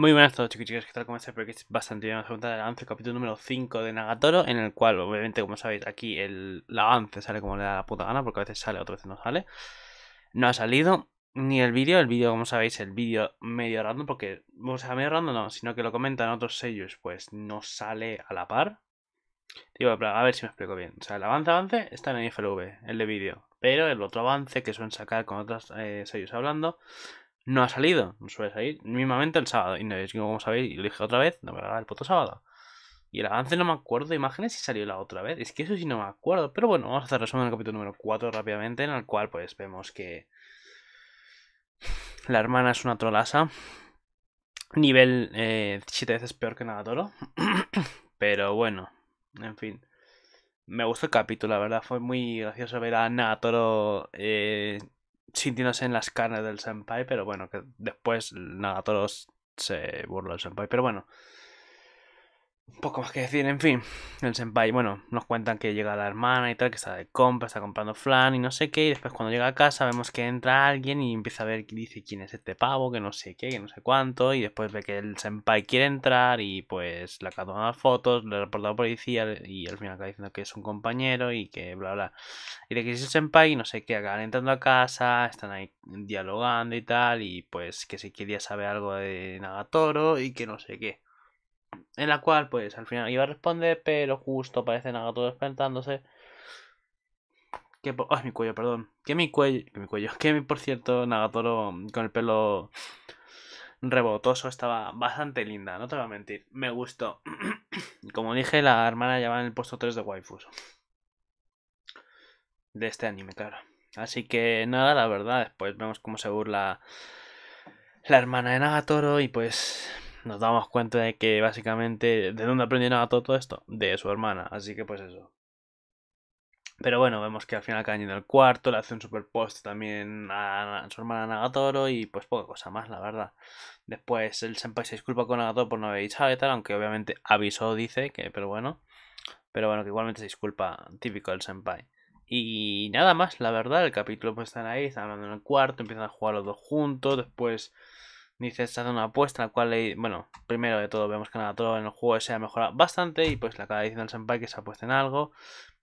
Muy buenas a todos chicos y chicas, ¿qué tal? ¿Cómo estáis? que es bastante bien la segunda el avance, capítulo número 5 de Nagatoro, en el cual, obviamente, como sabéis, aquí el, avance sale como le da la puta gana, porque a veces sale, otras veces no sale. No ha salido ni el vídeo, el vídeo, como sabéis, el vídeo medio random, porque, o sea, medio random no, sino que lo comentan otros sellos, pues no sale a la par. Digo, a ver si me explico bien. O sea, el avance avance está en el FLV, el de vídeo, pero el otro avance que suelen sacar con otros eh, sellos hablando no ha salido, no suele salir mismamente el sábado. Y no, es como ver, y lo dije otra vez, no me el puto sábado. Y el avance no me acuerdo de imágenes si salió la otra vez. Es que eso sí no me acuerdo. Pero bueno, vamos a hacer resumen del capítulo número 4 rápidamente, en el cual pues vemos que la hermana es una trolasa. Nivel eh, veces peor que Nagatoro. pero bueno, en fin. Me gustó el capítulo, la verdad. Fue muy gracioso ver a Nagatoro eh, sintiéndose en las carnes del senpai, pero bueno, que después, nada, todos se burlan del senpai. Pero bueno, poco más que decir, en fin. El senpai, bueno, nos cuentan que llega la hermana y tal, que está de compra, está comprando flan y no sé qué. Y después cuando llega a casa vemos que entra alguien y empieza a ver, dice quién es este pavo, que no sé qué, que no sé cuánto. Y después ve que el senpai quiere entrar y pues la de de fotos, le reporta a la policía y al final acaba diciendo que es un compañero y que bla bla. Y de que es el senpai y no sé qué, acaban entrando a casa, están ahí dialogando y tal. Y pues que si quería saber algo de Nagatoro y que no sé qué en la cual pues al final iba a responder, pero justo parece Nagatoro despertándose. Que, es mi cuello, perdón. Que mi cuello, que mi cuello, que mi, por cierto, Nagatoro con el pelo rebotoso estaba bastante linda, no te voy a mentir, me gustó. Como dije, la hermana ya va en el puesto 3 de waifus. De este anime, claro. Así que nada, la verdad, después vemos cómo se burla la hermana de Nagatoro y pues nos damos cuenta de que básicamente, ¿de dónde aprendió Nagatoro todo, esto? De su hermana, así que pues eso. Pero bueno, vemos que al final cae en el cuarto, le hace un super post también a su hermana Nagatoro y pues poca cosa más, la verdad. Después el senpai se disculpa con Nagatoro por no haber dicho y tal, aunque obviamente avisó, dice, que pero bueno. Pero bueno, que igualmente se disculpa, típico del senpai. Y nada más, la verdad, el capítulo pues están ahí, están hablando en el cuarto, empiezan a jugar los dos juntos, después Dice, se hace una apuesta, la cual, le, bueno, primero de todo, vemos que nada, todo en el juego se ha mejorado bastante y pues le acaba diciendo al senpai que se apuesta en algo.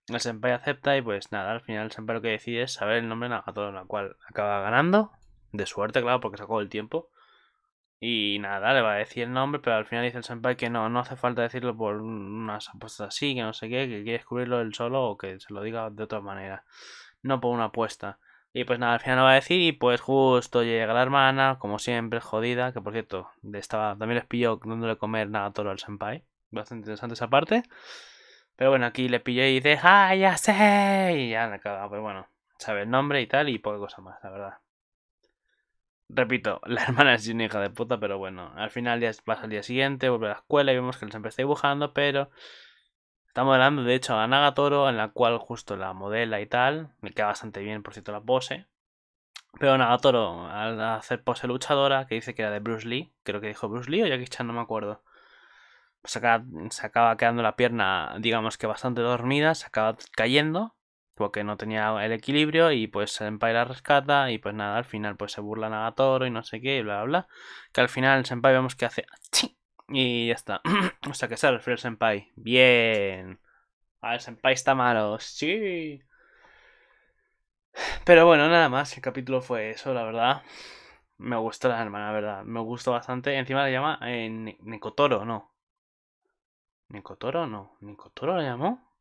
El senpai acepta y pues nada, al final el senpai lo que decide es saber el nombre de todo la cual acaba ganando. De suerte, claro, porque sacó el tiempo. Y nada, le va a decir el nombre, pero al final dice el senpai que no, no hace falta decirlo por unas apuestas así, que no sé qué, que quiere descubrirlo él solo o que se lo diga de otra manera, no por una apuesta. Y pues nada, al final no va a decir y pues justo llega la hermana, como siempre, jodida, que por cierto, estaba, también les pilló dándole comer nada todo al senpai. Bastante interesante esa parte. Pero bueno, aquí le pillé y dice, ¡ah, ya sé! Y ya me pues bueno, sabe el nombre y tal y poca cosa más, la verdad. Repito, la hermana es una hija de puta, pero bueno, al final ya pasa el día siguiente, vuelve a la escuela y vemos que el siempre está dibujando, pero Estamos hablando, de hecho, a Nagatoro, en la cual justo la modela y tal. Me queda bastante bien, por cierto, la pose. Pero Nagatoro, al hacer pose luchadora, que dice que era de Bruce Lee, creo que dijo Bruce Lee o que Chan, no me acuerdo. Se pues acaba, se acaba quedando la pierna, digamos que bastante dormida, se acaba cayendo, porque no tenía el equilibrio y pues Senpai la rescata y pues nada, al final pues se burla Nagatoro y no sé qué y bla bla bla. Que al final Senpai vemos que hace ching y ya está. o sea que se refiere el senpai. Bien. Ah, el senpai está malo. Sí. Pero bueno, nada más. El capítulo fue eso, la verdad. Me gustó la hermana, la verdad. Me gustó bastante. Encima la llama eh, Nicotoro, ¿no? ¿Nicotoro? No. Nekotoro, no nicotoro la llamó?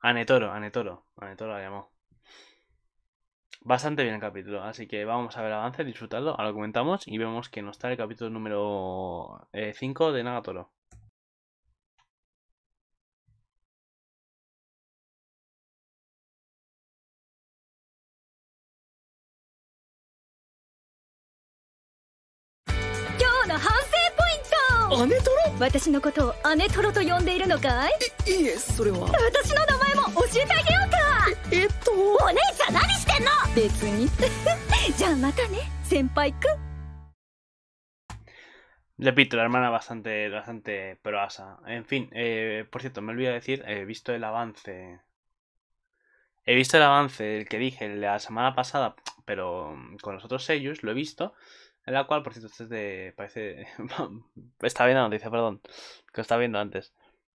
Anetoro, Anetoro. Anetoro la llamó bastante bien el capítulo. Así que vamos a ver avance, disfrutarlo, a lo comentamos y vemos que nos está el capítulo número 5 eh, de toro の別にじゃあまたね先輩くん Repito, la hermana bastante, bastante proasa. En fin, eh, por cierto, me olvido decir, he visto el avance. He visto el avance, el que dije la semana pasada, pero con los otros sellos, lo he visto. En la cual, por cierto, este Parece. está viendo la noticia, perdón. Que estaba viendo antes.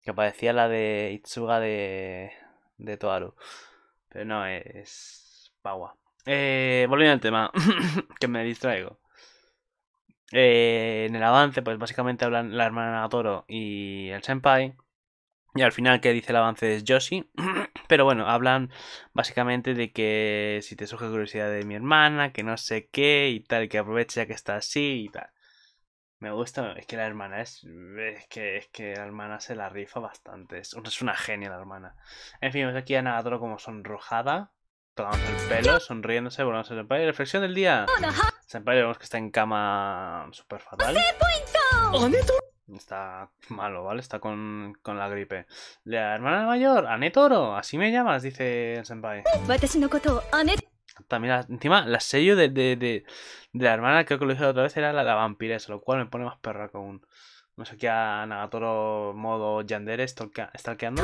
Que parecía la de Itsuga de. de Toaru. Pero no, es. Pau. Eh, volviendo al tema, que me distraigo. Eh, en el avance, pues básicamente hablan la hermana Toro y el senpai. Y al final que dice el avance es Yoshi. Pero bueno, hablan básicamente de que si te surge curiosidad de mi hermana, que no sé qué y tal, que aproveche ya que está así y tal. Me gusta, es que la hermana es, es que, es que la hermana se la rifa bastante. Es, es una genia la hermana. En fin, vemos pues aquí a Nagatoro como sonrojada tocamos el pelo, sonriéndose, volvamos a Senpai. Reflexión del día. Senpai vemos que está en cama super fatal. Está malo, ¿vale? Está con, con, la gripe. La hermana mayor, Anetoro, así me llamas, dice el senpai. También, encima, la sello de, de, la hermana, creo que lo dije otra vez, era la, la vampiresa, lo cual me pone más perra aún. Vamos aquí a Nagatoro modo Yandere stalkeando.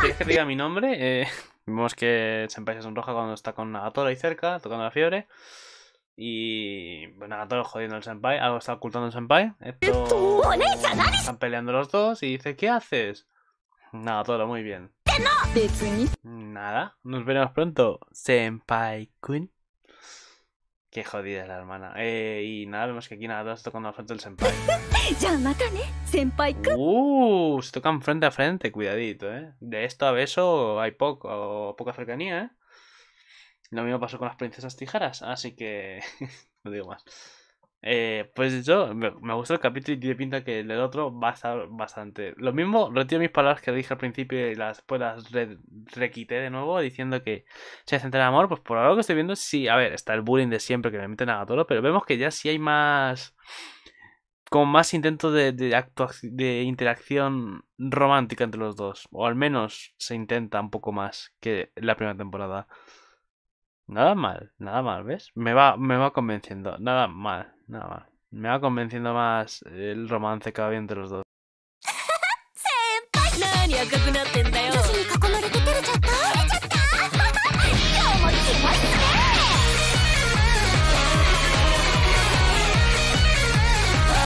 ¿Quieres que diga mi nombre? Eh, vemos que Senpai se sonroja cuando está con Nagatoro ahí cerca, tocando la fiebre. Y pues Nagatoro jodiendo al senpai, algo está ocultando el senpai. Esto... Están peleando los dos y dice, ¿qué haces? Nagatoro, muy bien. Nada, nos veremos pronto, senpai-kun. Qué jodida es la hermana. Eh, y nada vemos que aquí nada, dos tocando al frente del senpai. uh, se tocan frente a frente, cuidadito, eh. De esto a beso hay poco, poca cercanía, eh. Lo mismo pasó con las princesas tijeras, así que no digo más. Eh, pues yo, me, gustó el capítulo y tiene pinta que el otro va a estar bastante. Lo mismo, retiro mis palabras que dije al principio y las, pues las re, requité de nuevo diciendo que se centra en amor. Pues por ahora lo que estoy viendo, sí, a ver, está el bullying de siempre que me meten a todo. pero vemos que ya sí hay más. Con más intentos de, de, de interacción romántica entre los dos. O al menos se intenta un poco más que la primera temporada. Nada mal, nada mal, ¿ves? Me va, me va convenciendo, nada mal, nada mal. Me va convenciendo más el romance que había entre los dos.